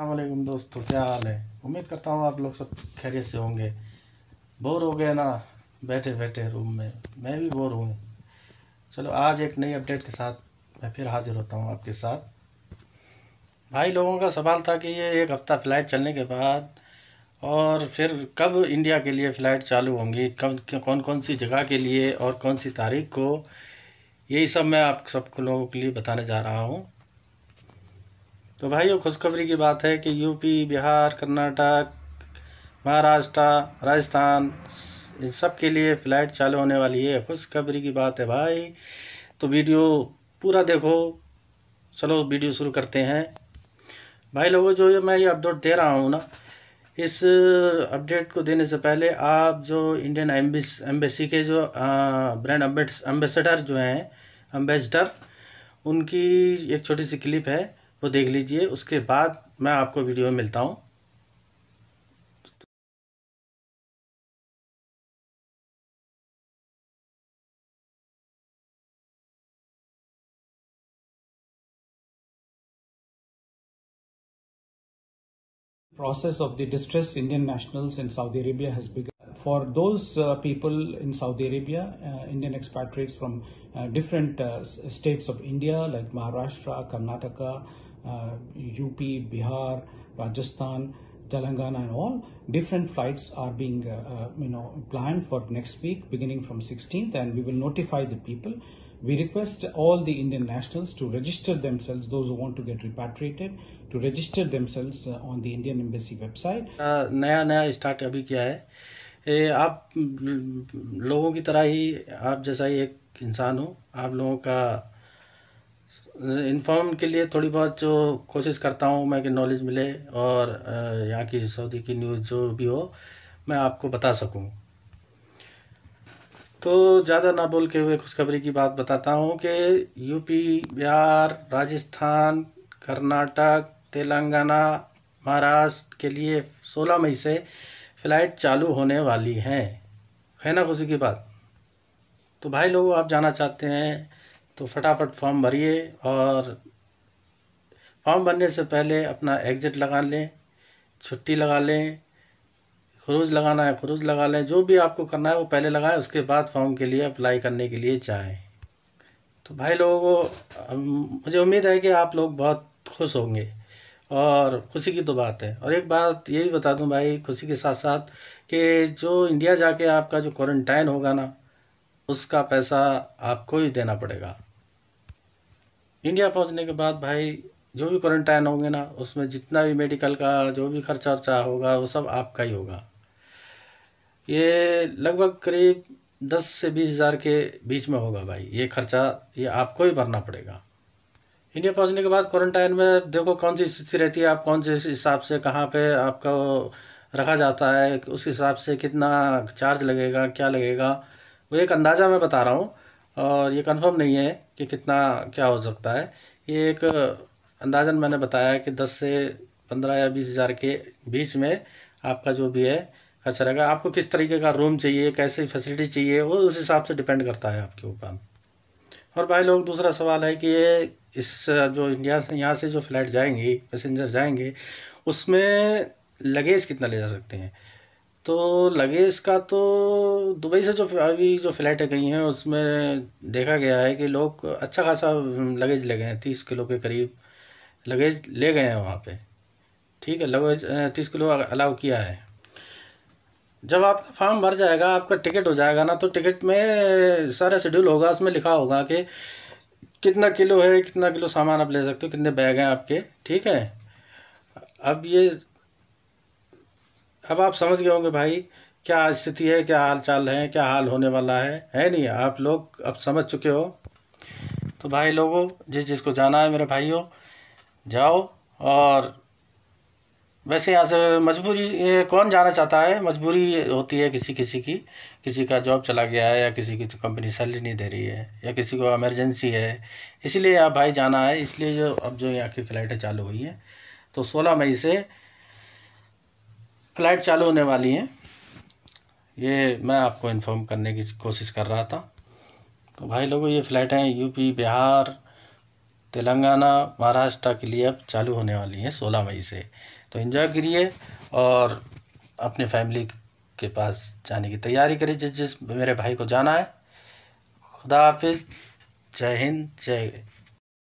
अल्लाम दोस्तों क्या हाल है उम्मीद करता हूँ आप लोग सब खैरियत से होंगे बोर हो गए ना बैठे बैठे रूम में मैं भी बोर हूँ चलो आज एक नई अपडेट के साथ मैं फिर हाजिर होता हूँ आपके साथ भाई लोगों का सवाल था कि ये एक हफ़्ता फ़्लाइट चलने के बाद और फिर कब इंडिया के लिए फ़्लाइट चालू होंगी कब कौन कौन सी जगह के लिए और कौन सी तारीख को यही सब मैं आप सब लोगों के लिए बताने जा रहा हूँ तो भाइयों खुशखबरी की बात है कि यूपी बिहार कर्नाटक महाराष्ट्र राजस्थान इन सब के लिए फ़्लाइट चालू होने वाली है खुशखबरी की बात है भाई तो वीडियो पूरा देखो चलो वीडियो शुरू करते हैं भाई लोगों जो ये मैं ये अपडेट दे रहा हूँ ना इस अपडेट को देने से पहले आप जो इंडियन एम्बिस एम्बेसी के जो ब्रांड अम्बेसडर जो हैं अम्बेसडर उनकी एक छोटी सी क्लिप है वो देख लीजिए उसके बाद मैं आपको वीडियो में मिलता हूँ process of the distress Indian nationals in Saudi Arabia has begun. For those uh, people in Saudi Arabia, uh, Indian expatriates from uh, different uh, states of India like Maharashtra, Karnataka, UP, uh, Bihar, Rajasthan, Telangana and all different flights are being uh, uh you know planned for next week beginning from 16th and we will notify the people we request all the Indian nationals to register themselves those who want to get repatriated to register themselves uh, on the Indian embassy website uh, नया नया start अभी किया है ए, आप लोगों की तरह ही आप जैसा ही एक इंसान हो आप लोगों का इन्फॉर्म के लिए थोड़ी बहुत जो कोशिश करता हूँ मैं कि नॉलेज मिले और यहाँ की सऊदी की न्यूज़ जो भी हो मैं आपको बता सकूँ तो ज़्यादा ना बोल के हुए खुशखबरी की बात बताता हूँ कि यूपी बिहार राजस्थान कर्नाटक तेलंगाना महाराष्ट्र के लिए 16 मई से फ़्लाइट चालू होने वाली हैं है ना खुशी की बात तो भाई लोग आप जाना चाहते हैं तो फटाफट फॉर्म भरिए और फॉर्म भरने से पहले अपना एग्ज़िट लगा लें छुट्टी लगा लें खरूज लगाना है खरूज लगा लें जो भी आपको करना है वो पहले लगाएं उसके बाद फॉर्म के लिए अप्लाई करने के लिए जाएं तो भाई लोगों को मुझे उम्मीद है कि आप लोग बहुत खुश होंगे और खुशी की तो बात है और एक बात ये भी बता दूं भाई खुशी के साथ साथ कि जो इंडिया जाके आपका जो क्वारंटाइन होगा ना उसका पैसा आपको ही देना पड़ेगा इंडिया पहुंचने के बाद भाई जो भी क्वारंटाइन होंगे ना उसमें जितना भी मेडिकल का जो भी खर्चा वर्चा होगा वो सब आपका ही होगा ये लगभग करीब दस से बीस हज़ार के बीच में होगा भाई ये खर्चा ये आपको ही भरना पड़ेगा इंडिया पहुंचने के बाद क्वारंटाइन में देखो कौन सी स्थिति रहती है आप कौन से हिसाब से कहाँ पे आपका रखा जाता है उस हिसाब से कितना चार्ज लगेगा क्या लगेगा वो एक अंदाज़ा मैं बता रहा हूँ और ये कंफर्म नहीं है कि कितना क्या हो सकता है ये एक अंदाजन मैंने बताया कि दस से पंद्रह या बीस हज़ार के बीच में आपका जो भी है खर्चा रहेगा आपको किस तरीके का रूम चाहिए कैसी फैसिलिटी चाहिए वो उस हिसाब से डिपेंड करता है आपके ऊपर और भाई लोग दूसरा सवाल है कि ये इस जो इंडिया से यहाँ से जो फ्लाइट जाएंगी पैसेंजर जाएंगे उसमें लगेज कितना ले जा सकते हैं तो लगेज का तो दुबई से जो अभी जो फ़्लाइटें गई हैं उसमें देखा गया है कि लोग अच्छा खासा लगेज ले गए हैं तीस किलो के करीब लगेज ले गए हैं वहाँ पे ठीक है लगेज तीस किलो अलाउ किया है जब आपका फॉर्म भर जाएगा आपका टिकट हो जाएगा ना तो टिकट में सारा शेड्यूल होगा उसमें लिखा होगा कि कितना किलो है कितना किलो सामान आप ले सकते हो कितने बैग हैं आपके ठीक है अब ये अब आप समझ गए होंगे भाई क्या स्थिति है क्या हाल चाल है क्या हाल होने वाला है है नहीं आप लोग अब समझ चुके हो तो भाई लोगों जिस जिसको जाना है मेरे भाइयों जाओ और वैसे यहाँ से मजबूरी कौन जाना चाहता है मजबूरी होती है किसी किसी की किसी का जॉब चला गया है या किसी की कंपनी सैलरी नहीं दे रही है या किसी को एमरजेंसी है इसलिए आप भाई जाना है इसलिए जो अब जो यहाँ की फ़्लाइटें चालू हुई हैं तो सोलह मई से फ्लाइट चालू होने वाली हैं ये मैं आपको इन्फॉर्म करने की कोशिश कर रहा था तो भाई लोगों ये फ़्लाइटें यूपी बिहार तेलंगाना महाराष्ट्र के लिए अब चालू होने वाली हैं सोलह मई से तो इन्जॉय करिए और अपने फैमिली के पास जाने की तैयारी करिए जिस जिस मेरे भाई को जाना है खुदा हाफिज़ जय हिंद जय